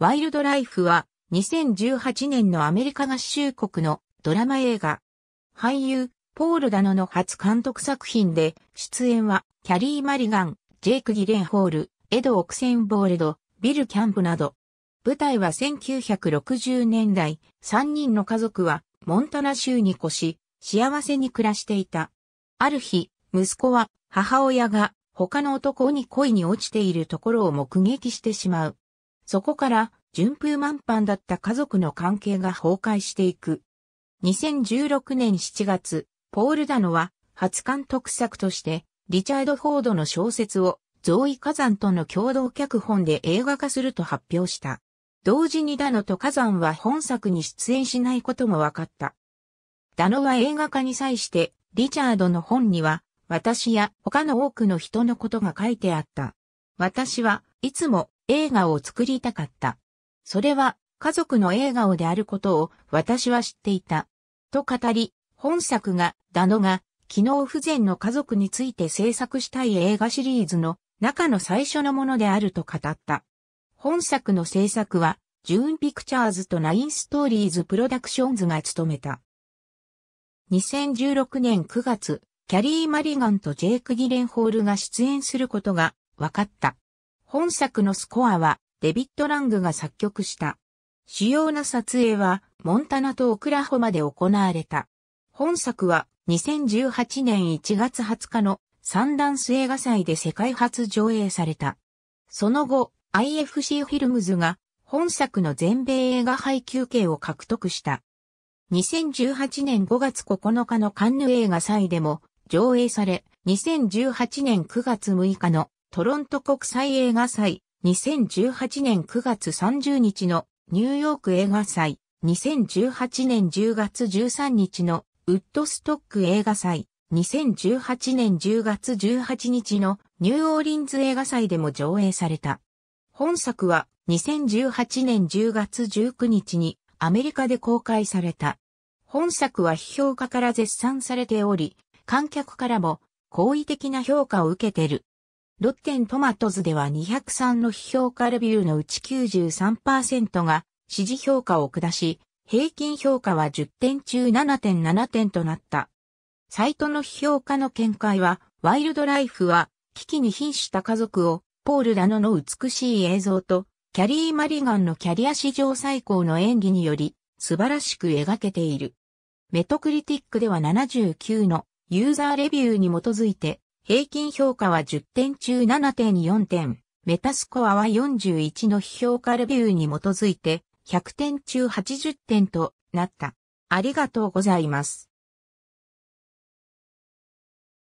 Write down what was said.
ワイルドライフは2018年のアメリカ合衆国のドラマ映画。俳優、ポール・ダノの初監督作品で、出演はキャリー・マリガン、ジェイク・ギレンホール、エド・オクセンボールド、ビル・キャンプなど。舞台は1960年代、3人の家族はモンタナ州に越し、幸せに暮らしていた。ある日、息子は母親が他の男に恋に落ちているところを目撃してしまう。そこから順風満帆だった家族の関係が崩壊していく。2016年7月、ポール・ダノは初監督作としてリチャード・フォードの小説をゾーイ・カザンとの共同脚本で映画化すると発表した。同時にダノとカザンは本作に出演しないことも分かった。ダノは映画化に際して、リチャードの本には、私や他の多くの人のことが書いてあった。私はいつも映画を作りたかった。それは家族の映画をであることを私は知っていた。と語り、本作が、ダノが、機能不全の家族について制作したい映画シリーズの中の最初のものであると語った。本作の制作は、ジューンピクチャーズとナインストーリーズプロダクションズが務めた。2016年9月、キャリー・マリガンとジェイク・ギレンホールが出演することが分かった。本作のスコアはデビッド・ラングが作曲した。主要な撮影はモンタナとオクラホマで行われた。本作は2018年1月20日のサンダンス映画祭で世界初上映された。その後、IFC フィルムズが本作の全米映画配給権を獲得した。2018年5月9日のカンヌ映画祭でも上映され、2018年9月6日のトロント国際映画祭、2018年9月30日のニューヨーク映画祭、2018年10月13日のウッドストック映画祭、2018年10月18日のニューオーリンズ映画祭でも上映された。本作は2018年10月19日にアメリカで公開された。本作は批評家から絶賛されており、観客からも好意的な評価を受けてる。ロッテントマトズでは203の評価レビューのうち93%が支持評価を下し、平均評価は10点中7.7点となった。サイトの評価の見解は、ワイルドライフは、危機に瀕した家族を、ポール・ラノの美しい映像と、キャリー・マリガンのキャリア史上最高の演技により、素晴らしく描けている。メトクリティックでは79のユーザーレビューに基づいて平均評価は10点中7.4点、メタスコアは41の批評価レビューに基づいて100点中80点となった。ありがとうございます。